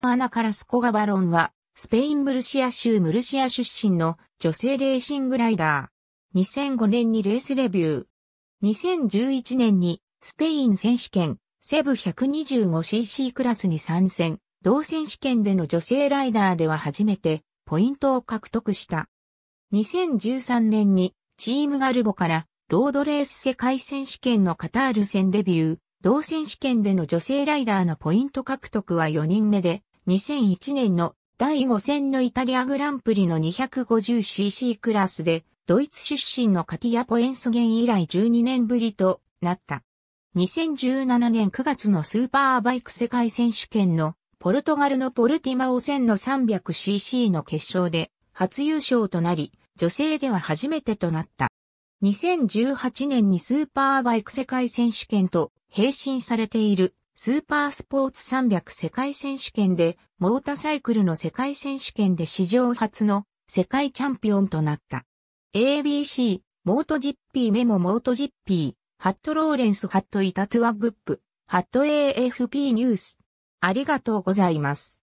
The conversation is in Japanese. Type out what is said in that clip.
アナ・カラスコガバロンは、スペイン・ムルシア州ムルシア出身の女性レーシングライダー。2005年にレースレビュー。2011年にスペイン選手権セブ 125cc クラスに参戦。同選手権での女性ライダーでは初めてポイントを獲得した。2013年にチームガルボからロードレース世界選手権のカタール戦デビュー。同選手権での女性ライダーのポイント獲得は4人目で、2001年の第5戦のイタリアグランプリの 250cc クラスで、ドイツ出身のカティア・ポエンスゲン以来12年ぶりとなった。2017年9月のスーパーバイク世界選手権のポルトガルのポルティマオ戦の 300cc の決勝で初優勝となり、女性では初めてとなった。2018年にスーパーバイク世界選手権と併進されているスーパースポーツ300世界選手権で、モータサイクルの世界選手権で史上初の世界チャンピオンとなった。ABC、モートジッピーメモモートジッピー、ハットローレンスハットイタトゥアグップ、ハット AFP ニュース。ありがとうございます。